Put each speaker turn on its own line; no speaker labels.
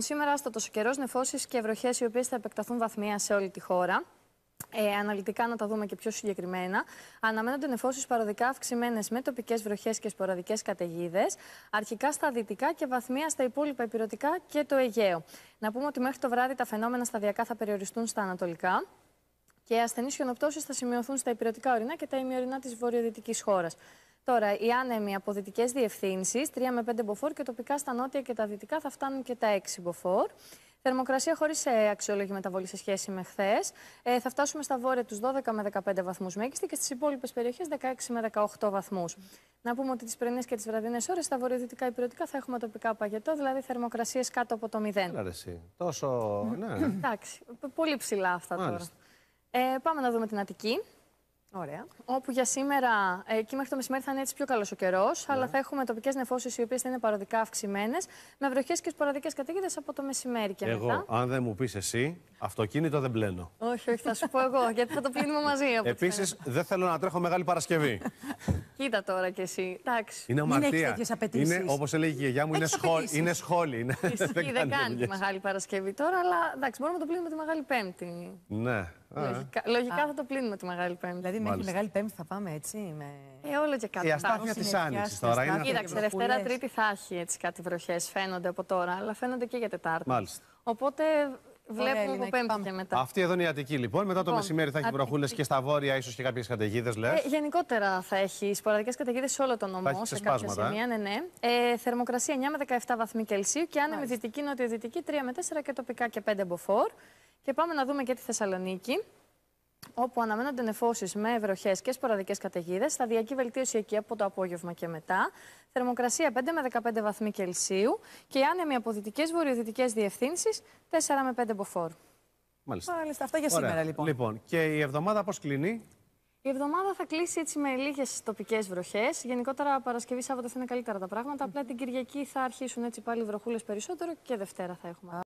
Σήμερα στο τόσο καιρός νεφώσεις και βροχές οι οποίες θα επεκταθούν βαθμία σε όλη τη χώρα. Ε, αναλυτικά να τα δούμε και πιο συγκεκριμένα. Αναμένονται νεφώσεις παροδικά αυξημένες με τοπικές βροχές και σποραδικές καταιγίδες, αρχικά στα δυτικά και βαθμία στα υπόλοιπα υπηρετικά και το Αιγαίο. Να πούμε ότι μέχρι το βράδυ τα φαινόμενα σταδιακά θα περιοριστούν στα ανατολικά και ασθενείς χιονοπτώσεις θα σημειωθούν στα υπηρετικά ορεινά και τα ημιορεινά της βορειοδυτικής χώρας. Τώρα, οι άνεμοι από δυτικές διευθύνσεις, 3 με 5 μποφόρ και τοπικά στα νότια και τα δυτικά θα φτάνουν και τα 6 μποφόρ. Θερμοκρασία χωρίς ε, αξιόλογη μεταβολή σε σχέση με χθες. Ε, θα φτάσουμε στα βόρεια τους 12 με 15 βαθμούς μέγιστη και στις υπόλοιπες περιοχές 16 με 18 βαθμούς. Να πούμε ότι τις πρωινές και τις βραδινές ώρες στα βορειοδυτικά υπηρετικά θα έχουμε τοπικά παγετό, δηλαδή θερμοκρασίες κάτω από το 0. Τόσο. Ναι. Εντάξει. Πολύ ψηλά αυτά τώρα. Ε, πάμε να δούμε την Αττική. Ωραία. Όπου για σήμερα, ε, εκεί μέχρι το μεσημέρι θα είναι έτσι πιο καλός ο καιρός, ναι. αλλά θα έχουμε τοπικές νεφώσεις οι οποίες θα είναι παροδικά αυξημένες, με βροχές και σποραδικές καταιγίδες από το μεσημέρι και εγώ, μετά. Εγώ, αν δεν μου πεις εσύ, αυτοκίνητο δεν πλένω. Όχι, όχι, θα σου πω εγώ, γιατί θα το πλύνουμε μαζί. Επίση, δεν θέλω να τρέχω μεγάλη Παρασκευή. Κοίτα τώρα κι εσύ. Εντάξει. Είναι ομαρτία. Είναι, όπως έλεγε η γιαγιά μου, είναι, σχόλ, είναι σχόλη. Είναι... δεν κάνει, δεν κάνει τη Μεγάλη Παρασκευή τώρα, αλλά εντάξει, μπορούμε να το πλύνουμε τη Μεγάλη Πέμπτη. Ναι. Λογικά, λογικά θα το πλύνουμε τη Μεγάλη Πέμπτη. Δηλαδή μέχρι τη Μεγάλη Πέμπτη θα πάμε έτσι. Με... Ε, όλο και κάτι. Η ε, αστάθεια τη Άνοιξη τώρα είναι Κοίταξε, Δευτέρα, Τρίτη θα έχει έτσι κάτι βροχές. Φαίνονται από τώρα, αλλά φαίνονται και για Τετάρτη. Μάλιστα. Οπότε Βλέπουμε από Πέμπτη και μετά. Αυτή εδώ είναι η Αττική λοιπόν. Μετά το λοιπόν, μεσημέρι θα έχει βροχούλες και στα βόρεια, ίσως και κάποιες καταιγίδες, λες. Ε, γενικότερα θα έχει σποραδικές καταιγίδες σε όλο τον νομό, σε κάποια ε. σημεία. Ναι, ναι. Ε, θερμοκρασία 9 με 17 βαθμοί Κελσίου και άνεμη δυτική, νοτιοδυτική 3 με 4 και τοπικά και 5 μποφόρ. Και πάμε να δούμε και τη Θεσσαλονίκη, όπου αναμένονται νεφώσεις με βροχές και σποραδικές καταιγίδες. Σταδιακή βελτίωση εκεί από το απόγευμα και μετά. Θερμοκρασία 5 με 15 βαθμοί Κελσίου και άνεμοι από δυτικές βορειοδυτικές διευθύνσεις 4 με 5 μποφόρ. Μάλιστα. Μάλιστα. Αυτά για σήμερα λοιπόν. Λοιπόν, και η εβδομάδα πώς κλείνει. Η εβδομάδα θα κλείσει έτσι με λίγες τοπικές βροχές. Γενικότερα, Παρασκευή, Σάββατο θα είναι καλύτερα τα πράγματα. Απλά την Κυριακή θα αρχίσουν έτσι πάλι βροχούλες περισσότερο και Δευτέρα θα έχουμε.